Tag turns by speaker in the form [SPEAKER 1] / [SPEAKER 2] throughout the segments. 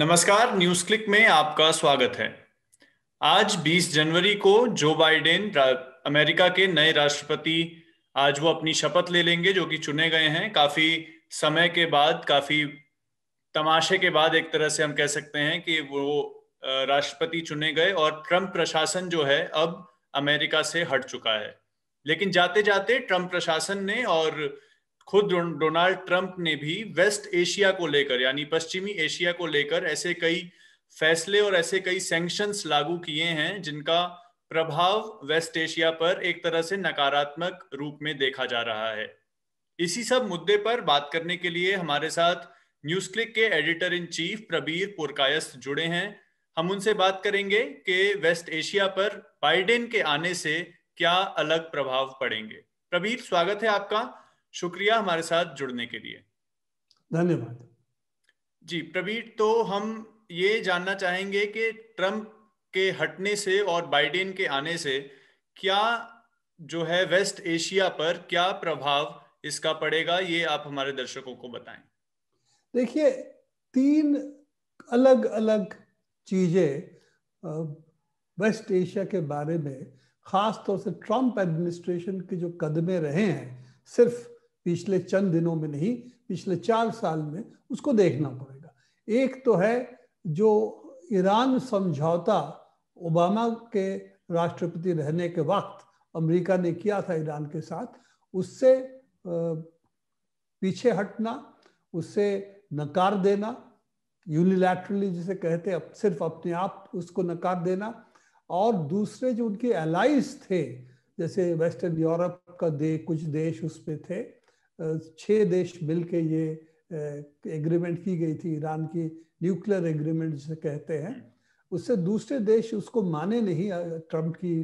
[SPEAKER 1] नमस्कार news click में आपका स्वागत है आज 20 जनवरी को जो बाइडेन अमेरिका के नए राष्ट्रपति आज वो अपनी शपथ ले लेंगे जो कि चुने गए हैं काफी समय के बाद काफी तमाशे के बाद एक तरह से हम कह सकते हैं कि वो राष्ट्रपति चुने गए और ट्रंप प्रशासन जो है अब अमेरिका से हट चुका है लेकिन जाते जाते ट्रंप प्रशासन ने और खुद डोनाल्ड ट्रंप ने भी वेस्ट एशिया को लेकर यानी पश्चिमी एशिया को लेकर ऐसे कई फैसले और ऐसे कई सैंक्शंस लागू किए हैं जिनका प्रभाव वेस्ट एशिया पर एक तरह से नकारात्मक रूप में देखा जा रहा है इसी सब मुद्दे पर बात करने के लिए हमारे साथ न्यूज क्लिक के editor in chief Prabir Purkayastha जुड़े हैं हम उनसे बात करेंगे कि वेस्ट एशिया पर बाइडेन के आने से क्या अलग प्रभाव पड़ेंगे प्रबीर स्वागत है आपका शुक्रिया हमारे साथ जुड़ने के लिए धन्यवाद जी प्रवीण तो हम ये जानना चाहेंगे कि ट्रंप के हटने से और बाइडेन के आने से क्या जो है वेस्ट एशिया पर क्या प्रभाव इसका पड़ेगा ये आप हमारे दर्शकों को बताएं
[SPEAKER 2] देखिए तीन अलग अलग चीजें वेस्ट एशिया के बारे में खास तौर से ट्रंप एडमिनिस्ट्रेशन के जो कदमे रहे हैं सिर्फ पिछले चंद दिनों में नहीं पिछले चार साल में उसको देखना पड़ेगा एक तो है जो ईरान समझौता ओबामा के राष्ट्रपति रहने के वक्त अमेरिका ने किया था ईरान के साथ उससे पीछे हटना उससे नकार देना यूनिलैटरली जिसे कहते हैं सिर्फ अपने आप उसको नकार देना और दूसरे जो उनके एलाइज थे जैसे वेस्टर्न यूरोप का दे कुछ देश उसमें थे छः देश मिल के ये एग्रीमेंट की गई थी ईरान की न्यूक्लियर एग्रीमेंट जिसे कहते हैं उससे दूसरे देश उसको माने नहीं ट्रंप की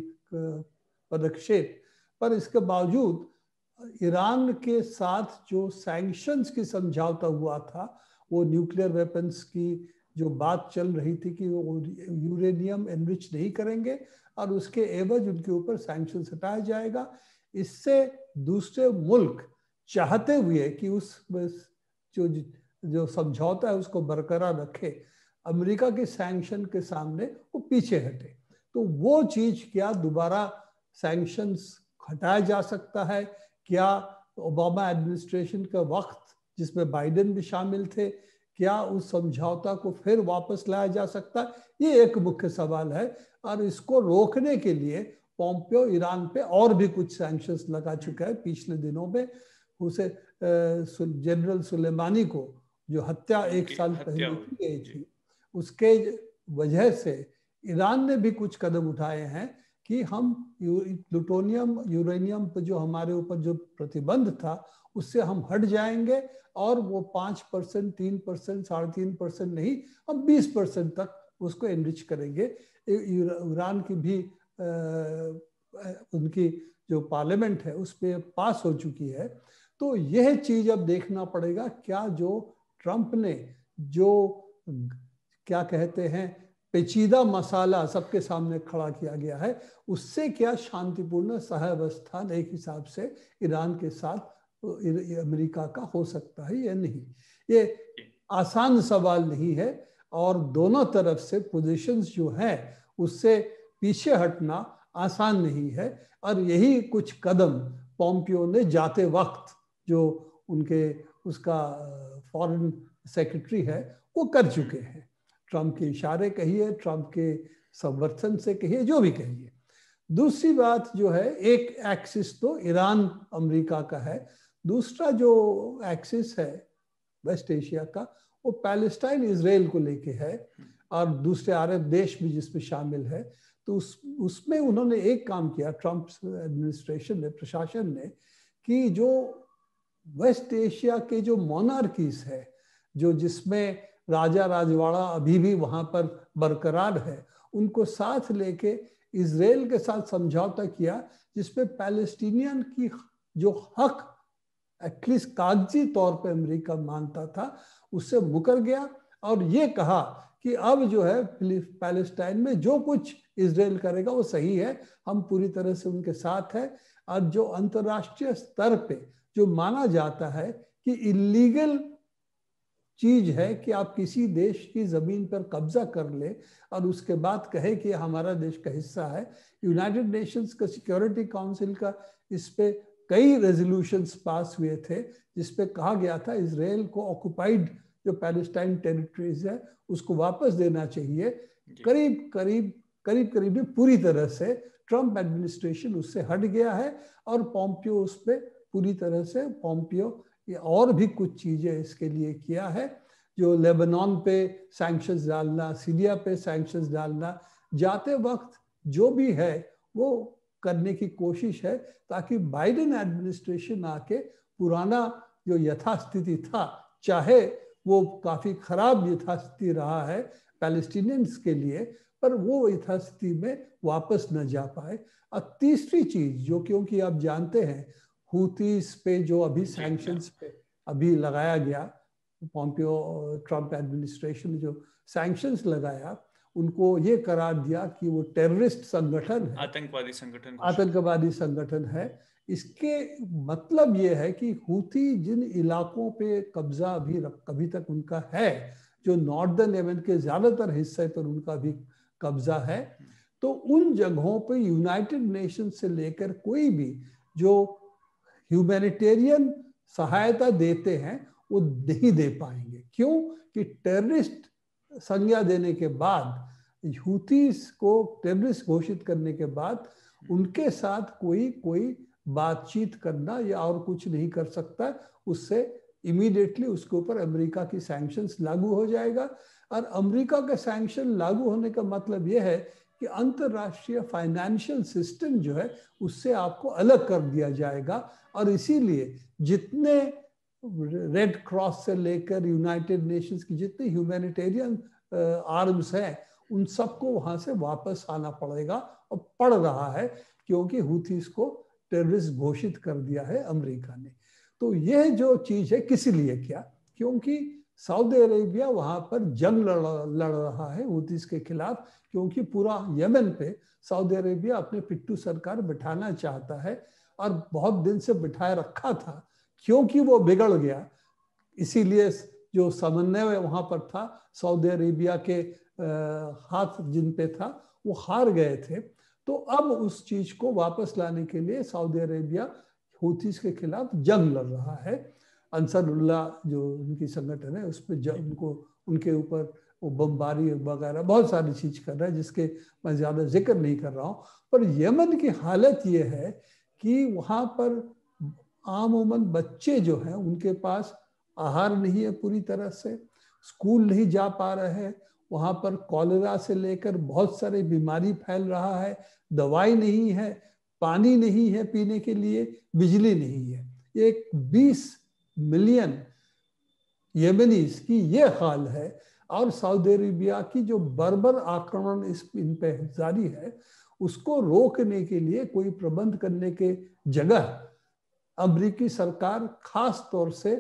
[SPEAKER 2] पदक्षेप पर इसके बावजूद ईरान के साथ जो सैंक्शंस की समझौता हुआ था वो न्यूक्लियर वेपन्स की जो बात चल रही थी कि वो यूरेनियम एनरिच नहीं करेंगे और उसके एवज उनके ऊपर सैंक्शन हटाया जाएगा इससे दूसरे मुल्क चाहते हुए कि उस जो जो समझौता है उसको बरकरार रखे अमेरिका के सैंक्शन के सामने वो पीछे हटे तो वो चीज क्या दोबारा सैंक्शंस हटाया जा सकता है क्या ओबामा एडमिनिस्ट्रेशन का वक्त जिसमें बाइडेन भी शामिल थे क्या उस समझौता को फिर वापस लाया जा सकता है ये एक मुख्य सवाल है और इसको रोकने के लिए पॉम्पियो ईरान पे और भी कुछ सैंक्शंस लगा चुका है पिछले दिनों में उसे जनरल सुलेमानी को जो हत्या एक साल पहले की गई थी उसके वजह से ईरान ने भी कुछ कदम उठाए हैं कि हम प्लूटोनियम यूरेनियम पर जो हमारे ऊपर जो प्रतिबंध था उससे हम हट जाएंगे और वो पाँच परसेंट तीन परसेंट साढ़े तीन परसेंट नहीं हम बीस परसेंट तक उसको एनरिच करेंगे ईरान की भी आ, उनकी जो पार्लियामेंट है उस पर पास हो चुकी है तो यह चीज अब देखना पड़ेगा क्या जो ट्रंप ने जो क्या कहते हैं पेचीदा मसाला सबके सामने खड़ा किया गया है उससे क्या शांतिपूर्ण सहव्यवस्था एक हिसाब से ईरान के साथ अमेरिका का हो सकता है या नहीं ये आसान सवाल नहीं है और दोनों तरफ से पोजीशंस जो है उससे पीछे हटना आसान नहीं है और यही कुछ कदम पॉम्पियो ने जाते वक्त जो उनके उसका फॉरेन सेक्रेटरी है वो कर चुके हैं ट्रंप के इशारे कहिए ट्रंप के समर्थन से कहिए जो भी कहिए दूसरी बात जो है एक एक्सिस तो ईरान अमेरिका का है दूसरा जो एक्सिस है वेस्ट एशिया का वो पैलेस्टाइन इसराइल को लेके है और दूसरे अरब देश भी जिसमें शामिल है तो उस उसमें उन्होंने एक काम किया ट्रंप एडमिनिस्ट्रेशन ने प्रशासन ने कि जो वेस्ट एशिया के जो मोनार्कीज है जो जिसमें राजा राजवाड़ा अभी भी वहां पर बरकरार है उनको साथ लेके इसराइल के साथ समझौता किया जिसमें पैलेस्टीनियन की जो हक एटलीस्ट कागजी तौर पे अमेरिका मानता था उससे मुकर गया और ये कहा कि अब जो है पैलेस्टाइन में जो कुछ इसराइल करेगा वो सही है हम पूरी तरह से उनके साथ है और जो अंतर्राष्ट्रीय स्तर पे जो माना जाता है कि इलीगल चीज है कि आप किसी देश की जमीन पर कब्जा कर ले और उसके बाद कहे कि हमारा देश का हिस्सा है यूनाइटेड नेशंस का सिक्योरिटी काउंसिल का इस पे कई रेजोल्यूशंस पास हुए थे जिसपे कहा गया था इसराइल को ऑक्यूपाइड जो पैलेस्टाइन टेरिटरीज है उसको वापस देना चाहिए करीब करीब करीब करीब पूरी तरह से ट्रंप एडमिनिस्ट्रेशन उससे हट गया है और पॉम्पियो उस पर पूरी तरह से पॉम्पियो ये और भी कुछ चीज़ें इसके लिए किया है जो लेबनान पे सैंक्शंस डालना सीरिया पे सैंक्शंस डालना जाते वक्त जो भी है वो करने की कोशिश है ताकि बाइडेन एडमिनिस्ट्रेशन आके पुराना जो यथास्थिति था चाहे वो काफ़ी ख़राब यथास्थिति रहा है पैलेस्टीनियंस के लिए पर वो यथास्थिति में वापस न जा पाए और तीसरी चीज़ जो क्योंकि आप जानते हैं हूतीस पे जो अभी सैंक्शन पे अभी लगाया गया पॉम्पियो ट्रंप एडमिनिस्ट्रेशन ने जो सैंक्शन लगाया उनको ये करार दिया कि वो टेररिस्ट संगठन है
[SPEAKER 1] आतंकवादी संगठन
[SPEAKER 2] आतंकवादी संगठन है इसके मतलब ये है कि हूथी जिन इलाकों पे कब्जा अभी कभी तक उनका है जो नॉर्दर्न एवन के ज्यादातर हिस्से पर तो उनका भी कब्जा है हम्म। तो उन जगहों पे यूनाइटेड नेशन से लेकर कोई भी जो ह्यूमैनिटेरियन सहायता देते हैं वो नहीं दे पाएंगे क्यों कि टेररिस्ट संज्ञा देने के बाद यूथीस को टेररिस्ट घोषित करने के बाद उनके साथ कोई कोई बातचीत करना या और कुछ नहीं कर सकता उससे इमीडिएटली उसके ऊपर अमेरिका की सैंक्शंस लागू हो जाएगा और अमेरिका का सैंक्शन लागू होने का मतलब यह है कि अंतर्राष्ट्रीय फाइनेंशियल सिस्टम जो है उससे आपको अलग कर दिया जाएगा और इसीलिए जितने रेड क्रॉस से लेकर यूनाइटेड नेशंस की जितने ह्यूमैनिटेरियन आर्म्स हैं उन सबको वहां से वापस आना पड़ेगा और पड़ रहा है क्योंकि हुथीस को टेररिस्ट घोषित कर दिया है अमेरिका ने तो यह जो चीज है किस लिए क्या क्योंकि सऊदी अरेबिया वहां पर जंग लड़ लड़ रहा है हुतीस के खिलाफ क्योंकि पूरा यमन पे सऊदी अरेबिया अपने पिट्टू सरकार बिठाना चाहता है और बहुत दिन से बिठाए रखा था क्योंकि वो बिगड़ गया इसीलिए जो समन्वय वहां पर था सऊदी अरेबिया के हाथ जिन पे था वो हार गए थे तो अब उस चीज को वापस लाने के लिए सऊदी अरेबिया हुतीस के खिलाफ जंग लड़ रहा है अंसरुल्ला जो उनकी संगठन है उस पर उनको उनके ऊपर वो बमबारी वगैरह बहुत सारी चीज़ कर रहा है जिसके मैं ज़्यादा जिक्र नहीं कर रहा हूँ पर यमन की हालत ये है कि वहाँ पर आम उमन बच्चे जो हैं उनके पास आहार नहीं है पूरी तरह से स्कूल नहीं जा पा रहे हैं वहाँ पर कॉलरा से लेकर बहुत सारे बीमारी फैल रहा है दवाई नहीं है पानी नहीं है पीने के लिए बिजली नहीं है एक बीस मिलियन येमेनीज की ये हाल है और सऊदी अरेबिया की जो बर्बर आक्रमण इस इन पे जारी है उसको रोकने के लिए कोई प्रबंध करने के जगह अमरीकी सरकार खास तौर से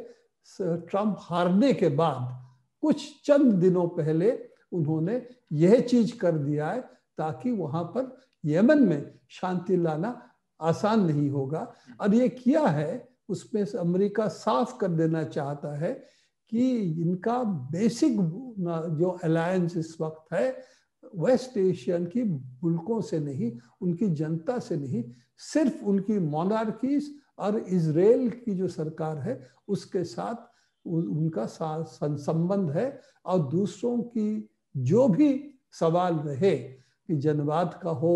[SPEAKER 2] ट्रंप हारने के बाद कुछ चंद दिनों पहले उन्होंने यह चीज कर दिया है ताकि वहां पर यमन में शांति लाना आसान नहीं होगा और ये किया है उसमें से अमेरिका साफ कर देना चाहता है कि इनका बेसिक जो अलायंस इस वक्त है वेस्ट एशियन की मुल्कों से नहीं उनकी जनता से नहीं सिर्फ उनकी मोनार्कीज और इसराइल की जो सरकार है उसके साथ उनका संबंध है और दूसरों की जो भी सवाल रहे कि जनवाद का हो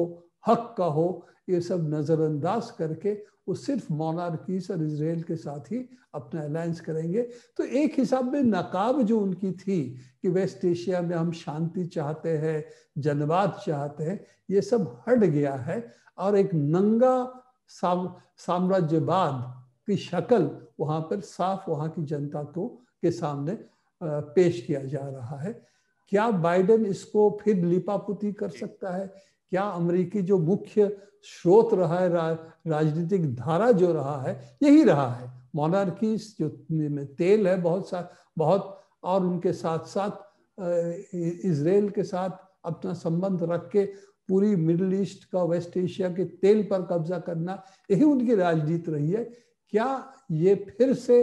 [SPEAKER 2] हक का हो ये सब नज़रअंदाज करके वो सिर्फ मॉनार्कीस और इसराइल के साथ ही अपना अलायंस करेंगे तो एक हिसाब में नकाब जो उनकी थी कि वेस्ट एशिया में हम शांति चाहते हैं जनवाद चाहते हैं ये सब हट गया है और एक नंगा साम, साम्राज्यवाद की शक्ल वहाँ पर साफ वहाँ की जनता को के सामने पेश किया जा रहा है क्या बाइडेन इसको फिर लिपापुती कर सकता है क्या अमेरिकी जो मुख्य स्रोत रहा है रा, राजनीतिक धारा जो रहा है यही रहा है मोनार्की जो में तेल है बहुत सा बहुत और उनके साथ साथ इसराइल के साथ अपना संबंध रख के पूरी मिडिल ईस्ट का वेस्ट एशिया के तेल पर कब्जा करना यही उनकी राजनीति रही है क्या ये फिर से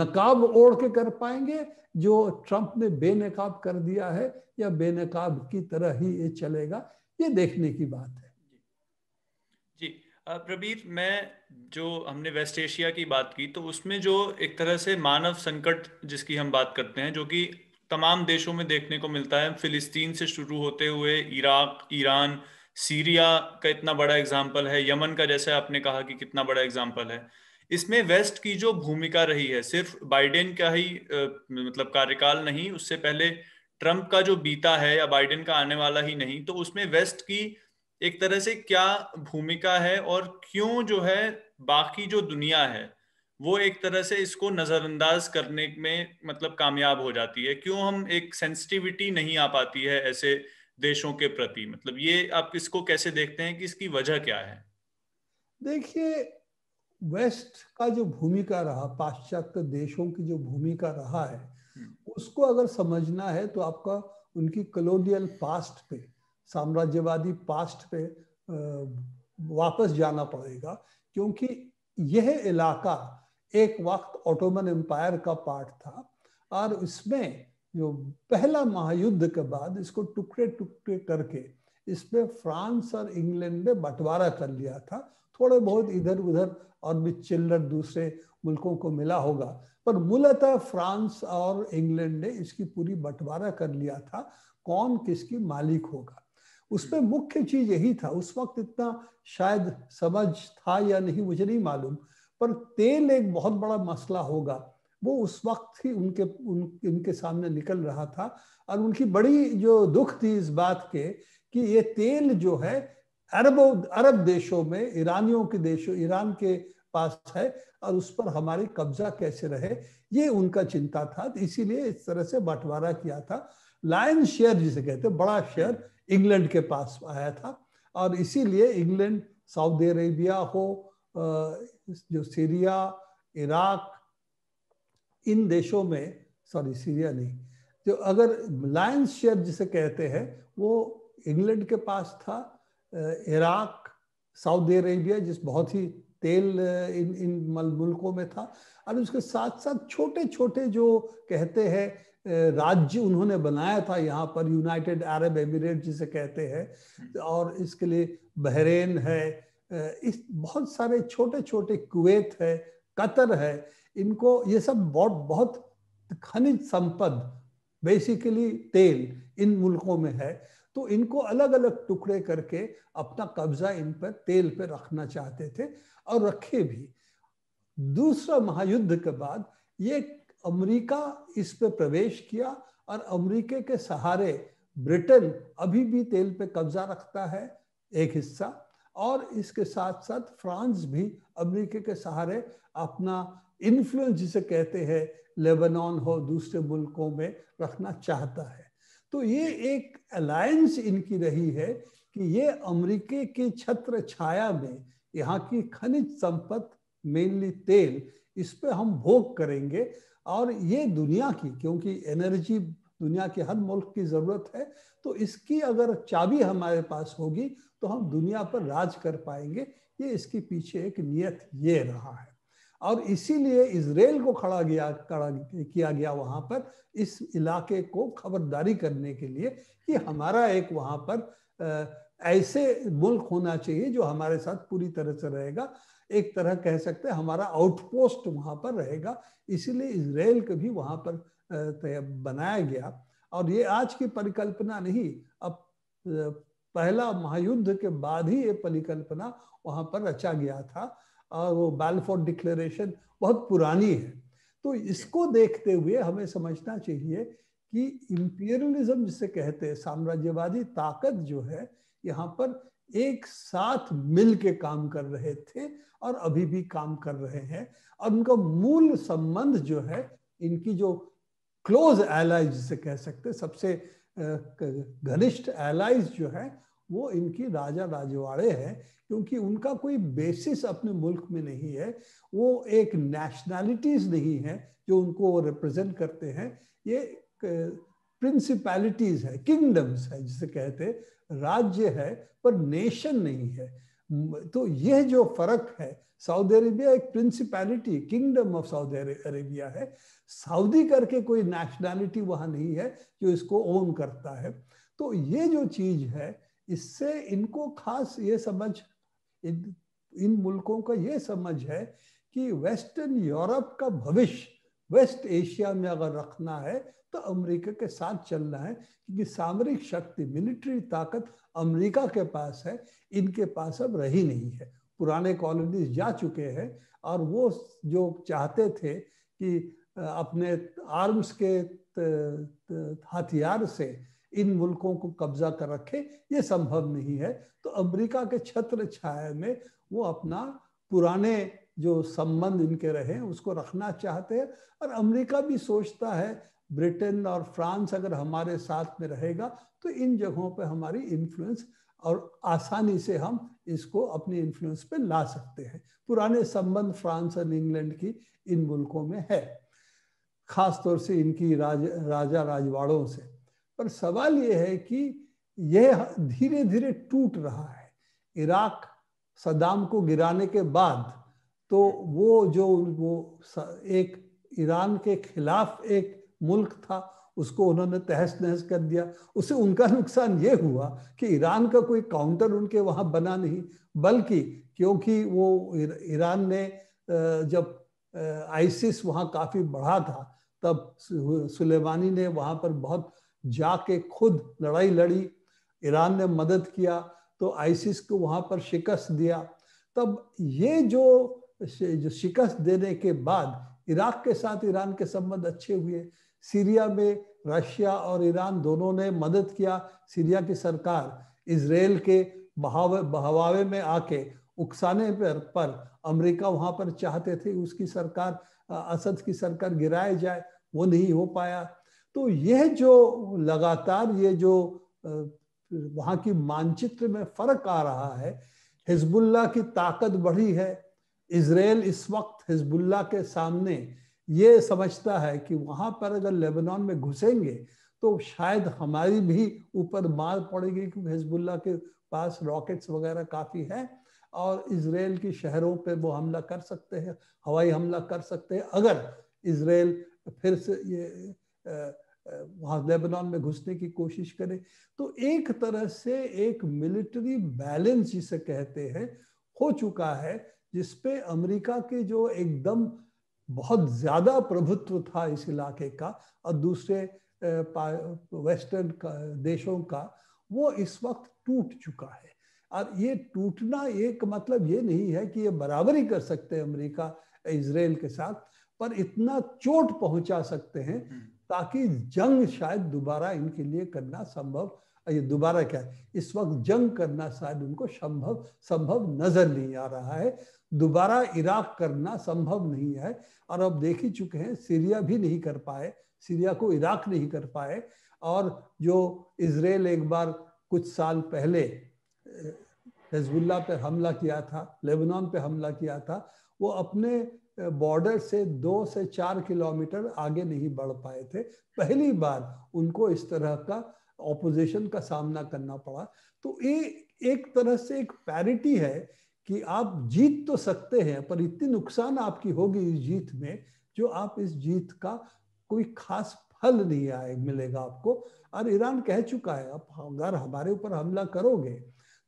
[SPEAKER 2] नकाब ओढ़ के कर पाएंगे जो ट्रंप ने बेनकाब कर दिया है या बेनकाब की तरह ही ये चलेगा ये देखने की बात है
[SPEAKER 1] जी प्रबीर मैं जो हमने वेस्ट एशिया की बात की तो उसमें जो एक तरह से मानव संकट जिसकी हम बात करते हैं जो कि तमाम देशों में देखने को मिलता है फिलिस्तीन से शुरू होते हुए इराक ईरान सीरिया का इतना बड़ा एग्जाम्पल है यमन का जैसे आपने कहा कि कितना बड़ा एग्जाम्पल है इसमें वेस्ट की जो भूमिका रही है सिर्फ बाइडेन का ही मतलब कार्यकाल नहीं उससे पहले ट्रंप का जो बीता है या बाइडेन का आने वाला ही नहीं तो उसमें वेस्ट की एक तरह से क्या भूमिका है और क्यों जो है बाकी जो दुनिया है वो एक तरह से इसको नज़रअंदाज करने में मतलब कामयाब हो जाती है क्यों हम एक सेंसिटिविटी नहीं आ पाती है ऐसे देशों के प्रति मतलब ये आप इसको कैसे देखते हैं कि इसकी वजह क्या है
[SPEAKER 2] देखिए वेस्ट का जो भूमिका रहा पाश्चात्य देशों की जो भूमिका रहा है उसको अगर समझना है तो आपका उनकी कलोनियल पास्ट पे साम्राज्यवादी पास्ट पे वापस जाना पड़ेगा क्योंकि यह इलाका एक वक्त ऑटोमन एम्पायर का पार्ट था और इसमें जो पहला महायुद्ध के बाद इसको टुकड़े टुकड़े करके इसमें फ्रांस और इंग्लैंड ने बंटवारा कर लिया था थोड़े बहुत इधर उधर और भी चिल्लर दूसरे मुल्कों को मिला होगा पर मूलतः फ्रांस और इंग्लैंड ने इसकी पूरी बंटवारा कर लिया था कौन किसकी मालिक होगा उसमें मुख्य चीज यही था उस वक्त इतना शायद समझ था या नहीं मुझे नहीं मालूम पर तेल एक बहुत बड़ा मसला होगा वो उस वक्त ही उनके उन उनके सामने निकल रहा था और उनकी बड़ी जो दुख थी इस बात के कि ये तेल जो है अरबों अरब देशों में ईरानियों के देशों ईरान के पास है और उस पर हमारी कब्जा कैसे रहे ये उनका चिंता था इसीलिए इस तरह से बंटवारा किया था लाइन शेयर जिसे कहते हैं बड़ा शेयर इंग्लैंड के पास आया था और इसीलिए इंग्लैंड सऊदी अरेबिया हो जो सीरिया इराक इन देशों में सॉरी सीरिया नहीं जो अगर लायंस शेयर जिसे कहते हैं वो इंग्लैंड के पास था इराक सऊदी अरेबिया जिस बहुत ही तेल इन इन मल मुल्कों में था और उसके साथ साथ छोटे छोटे जो कहते हैं राज्य उन्होंने बनाया था यहाँ पर यूनाइटेड अरब एमिरेट जिसे कहते हैं हम्म। और इसके लिए बहरेन है इस बहुत सारे छोटे छोटे कुवैत है कतर है इनको ये सब बहुत बहुत खनिज संपद बेसिकली तेल इन मुल्कों में है तो इनको अलग अलग टुकड़े करके अपना कब्जा इन पर तेल पर रखना चाहते थे और रखे भी दूसरा महायुद्ध के बाद ये अमेरिका इस पर प्रवेश किया और अमेरिके के सहारे ब्रिटेन अभी भी तेल पे कब्जा रखता है एक हिस्सा और इसके साथ साथ फ्रांस भी अमेरिके के सहारे अपना इन्फ्लुएंस जिसे कहते हैं लेबनान हो दूसरे मुल्कों में रखना चाहता है तो ये एक अलायंस इनकी रही है कि ये अमरीके के छत्र छाया में यहाँ की खनिज संपत्ति मेनली तेल इस पर हम भोग करेंगे और ये दुनिया की क्योंकि एनर्जी दुनिया के हर मुल्क की ज़रूरत है तो इसकी अगर चाबी हमारे पास होगी तो हम दुनिया पर राज कर पाएंगे ये इसके पीछे एक नियत ये रहा है और इसीलिए इसराइल को खड़ा गया खड़ा किया गया वहां पर इस इलाके को खबरदारी करने के लिए कि हमारा एक वहां पर ऐसे मुल्क होना चाहिए जो हमारे साथ पूरी तरह से रहेगा एक तरह कह सकते हैं हमारा आउटपोस्ट वहां पर रहेगा इसीलिए इसराइल को भी वहाँ पर बनाया गया और ये आज की परिकल्पना नहीं अब पहला महायुद्ध के बाद ही ये परिकल्पना वहां पर रचा गया था वो बैल्फोर डिक्लेरेशन बहुत पुरानी है तो इसको देखते हुए हमें समझना चाहिए कि इम्पीरियलिज्म जिसे कहते हैं साम्राज्यवादी ताकत जो है यहाँ पर एक साथ मिल के काम कर रहे थे और अभी भी काम कर रहे हैं और उनका मूल संबंध जो है इनकी जो क्लोज एलाइज जिसे कह सकते सबसे घनिष्ठ एलाइज जो है वो इनकी राजा राजवाड़े हैं क्योंकि उनका कोई बेसिस अपने मुल्क में नहीं है वो एक नेशनैलिटीज नहीं है जो उनको रिप्रेजेंट करते हैं ये प्रिंसिपैलिटीज है किंगडम्स है जिसे कहते राज्य है पर नेशन नहीं है तो यह जो फर्क है सऊदी अरेबिया एक principality kingdom of Saudi Arabia है सऊदी करके कोई नेशनैलिटी वहाँ नहीं है जो इसको ओन करता है तो ये जो चीज है इससे इनको खास ये समझ इन इन मुल्कों का ये समझ है कि वेस्टर्न यूरोप का भविष्य वेस्ट एशिया में अगर रखना है तो अमेरिका के साथ चलना है क्योंकि सामरिक शक्ति मिलिट्री ताकत अमेरिका के पास है इनके पास अब रही नहीं है पुराने कॉलोनीज जा चुके हैं और वो जो चाहते थे कि अपने आर्म्स के हथियार से इन मुल्कों को कब्जा कर रखे ये संभव नहीं है तो अमेरिका के छत्र छाया में वो अपना पुराने जो संबंध इनके रहे उसको रखना चाहते हैं और अमेरिका भी सोचता है ब्रिटेन और फ्रांस अगर हमारे साथ में रहेगा तो इन जगहों पर हमारी इन्फ्लुएंस और आसानी से हम इसको अपने इन्फ्लुएंस पे ला सकते हैं पुराने संबंध फ्रांस और इंग्लैंड की इन मुल्कों में है खास तौर से इनकी राज, राजा राजवाड़ों से पर सवाल यह है कि यह धीरे धीरे टूट रहा है इराक सदाम को गिराने के बाद तो वो जो वो एक ईरान के खिलाफ एक मुल्क था उसको उन्होंने तहस नहस कर दिया उससे उनका नुकसान ये हुआ कि ईरान का कोई काउंटर उनके वहाँ बना नहीं बल्कि क्योंकि वो ईरान ने जब आइसिस वहाँ काफ़ी बढ़ा था तब सुलेमानी ने वहाँ पर बहुत जाके खुद लड़ाई लड़ी ईरान ने मदद किया तो आइसिस को वहां पर शिकस्त दिया तब ये जो जो शिकस्त देने के बाद इराक के साथ ईरान के संबंध अच्छे हुए सीरिया में रशिया और ईरान दोनों ने मदद किया सीरिया की सरकार इसराइल के बहावे बहवावे में आके उकसाने पर पर अमेरिका वहां पर चाहते थे उसकी सरकार असद की सरकार गिराया जाए वो नहीं हो पाया तो यह जो लगातार ये जो वहां की मानचित्र में फर्क आ रहा है हिजबुल्ला की ताकत बढ़ी है इसराइल इस वक्त हिजबुल्ला के सामने ये समझता है कि वहां पर अगर लेबनान में घुसेंगे तो शायद हमारी भी ऊपर मार पड़ेगी क्योंकि हिजबुल्ला के पास रॉकेट्स वगैरह काफ़ी है और इसराइल के शहरों पे वो हमला कर सकते हैं हवाई हमला कर सकते हैं अगर इसराइल फिर से ये वहां लेबनान में घुसने की कोशिश करे तो एक तरह से एक मिलिट्री बैलेंस जिसे कहते हैं हो चुका है जिसपे अमेरिका के जो एकदम बहुत ज्यादा प्रभुत्व था इस इलाके का और दूसरे वेस्टर्न का देशों का वो इस वक्त टूट चुका है और ये टूटना एक मतलब ये नहीं है कि ये बराबरी कर सकते हैं अमेरिका इसराइल के साथ पर इतना चोट पहुंचा सकते हैं हम्म। ताकि जंग शायद दोबारा इनके लिए करना संभव ये दोबारा क्या है इस वक्त जंग करना शायद उनको संभव संभव नजर नहीं आ रहा है दोबारा इराक करना संभव नहीं है और अब देख ही चुके हैं सीरिया भी नहीं कर पाए सीरिया को इराक नहीं कर पाए और जो इसराइल एक बार कुछ साल पहले हिजबुल्ला पर हमला किया था लेबनान पे हमला किया था वो अपने बॉर्डर से दो से चार किलोमीटर आगे नहीं बढ़ पाए थे पहली बार उनको इस तरह का ऑपोजिशन का सामना करना पड़ा तो ये एक तरह से एक पैरिटी है कि आप जीत तो सकते हैं पर इतनी नुकसान आपकी होगी इस जीत में जो आप इस जीत का कोई खास फल नहीं आए मिलेगा आपको और ईरान कह चुका है आप अगर हमारे ऊपर हमला करोगे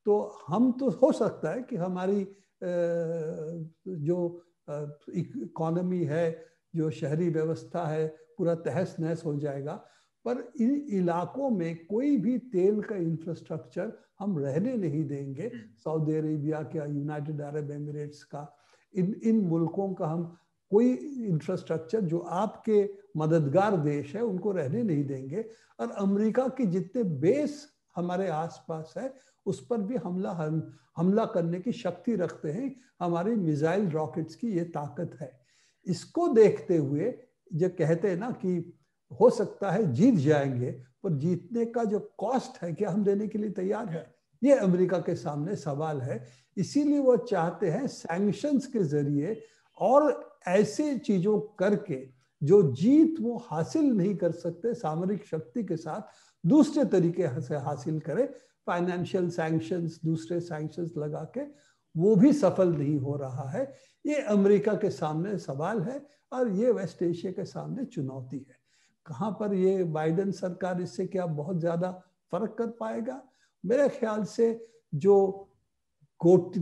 [SPEAKER 2] तो हम तो हो सकता है कि हमारी जो इकोनॉमी है जो शहरी व्यवस्था है पूरा तहस नहस हो जाएगा पर इन इलाकों में कोई भी तेल का इंफ्रास्ट्रक्चर हम रहने नहीं देंगे हम्म। सऊदी अरेबिया का यूनाइटेड अरब एमिरेट्स का इन इन मुल्कों का हम कोई इंफ्रास्ट्रक्चर जो आपके मददगार देश है उनको रहने नहीं देंगे और अमेरिका के जितने बेस हमारे आसपास है उस पर भी हमला हम हमला करने की शक्ति रखते हैं हमारे मिसाइल रॉकेट्स की ये ताकत है इसको देखते हुए जो कहते हैं ना कि हो सकता है जीत जाएंगे पर जीतने का जो कॉस्ट है क्या हम देने के लिए तैयार है ये अमेरिका के सामने सवाल है इसीलिए वो चाहते हैं सैंक्शंस के जरिए और ऐसे चीजों करके जो जीत वो हासिल नहीं कर सकते सामरिक शक्ति के साथ दूसरे तरीके से हासिल करें फाइनेंशियल सैंक्शंस दूसरे सैंक्शंस लगा के वो भी सफल नहीं हो रहा है ये अमेरिका के सामने सवाल है और ये वेस्ट एशिया के सामने चुनौती है कहाँ पर ये बाइडन सरकार इससे क्या बहुत ज़्यादा फर्क कर पाएगा मेरे ख्याल से जो गोटी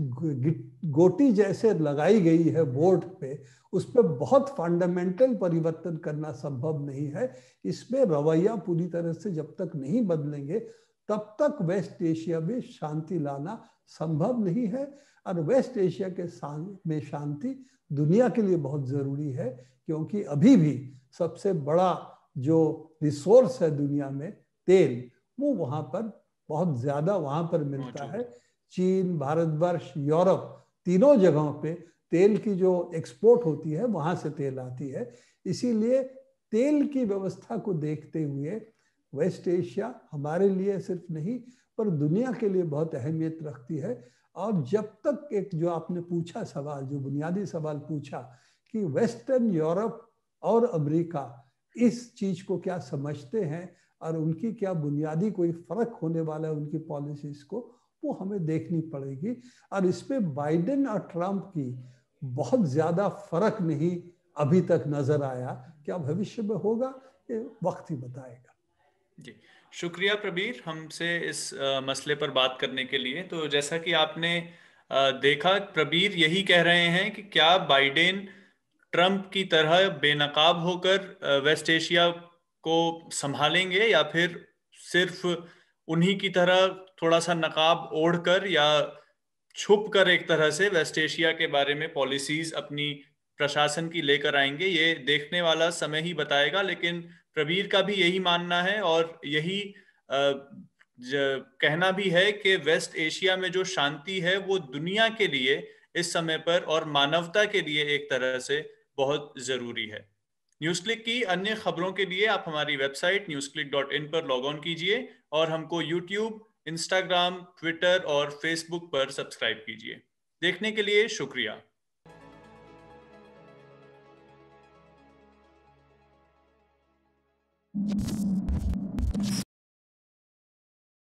[SPEAKER 2] गोटी जैसे लगाई गई है बोर्ड पे उस पर बहुत फंडामेंटल परिवर्तन करना संभव नहीं है इसमें रवैया पूरी तरह से जब तक नहीं बदलेंगे तब तक वेस्ट एशिया में शांति लाना संभव नहीं है और वेस्ट एशिया के में शांति दुनिया के लिए बहुत ज़रूरी है क्योंकि अभी भी सबसे बड़ा जो रिसोर्स है दुनिया में तेल वो वहाँ पर बहुत ज़्यादा वहाँ पर मिलता है चीन भारतवर्ष यूरोप तीनों जगहों पे तेल की जो एक्सपोर्ट होती है वहाँ से तेल आती है इसीलिए तेल की व्यवस्था को देखते हुए वेस्ट एशिया हमारे लिए सिर्फ नहीं पर दुनिया के लिए बहुत अहमियत रखती है और जब तक एक जो आपने पूछा सवाल जो बुनियादी सवाल पूछा कि वेस्टर्न यूरोप और अमेरिका इस चीज को क्या समझते हैं और उनकी क्या बुनियादी कोई फर्क होने वाला है उनकी पॉलिसीज को वो हमें देखनी पड़ेगी और इसमें बाइडेन और ट्रंप की बहुत ज्यादा फर्क नहीं अभी तक नजर आया क्या भविष्य में होगा ये वक्त ही बताएगा
[SPEAKER 1] जी शुक्रिया प्रबीर हमसे इस मसले पर बात करने के लिए तो जैसा कि आपने देखा प्रबीर यही कह रहे हैं कि क्या बाइडेन ट्रंप की तरह बेनकाब होकर वेस्ट एशिया को संभालेंगे या फिर सिर्फ उन्हीं की तरह थोड़ा सा नकाब ओढ़ कर या छुप कर एक तरह से वेस्ट एशिया के बारे में पॉलिसीज अपनी प्रशासन की लेकर आएंगे ये देखने वाला समय ही बताएगा लेकिन प्रवीर का भी यही मानना है और यही कहना भी है कि वेस्ट एशिया में जो शांति है वो दुनिया के लिए इस समय पर और मानवता के लिए एक तरह से बहुत जरूरी है न्यूज क्लिक की अन्य खबरों के लिए आप हमारी website News Click dot in पर लॉग ऑन कीजिए और हमको यूट्यूब इंस्टाग्राम ट्विटर और फेसबुक पर सब्सक्राइब कीजिए देखने के लिए शुक्रिया you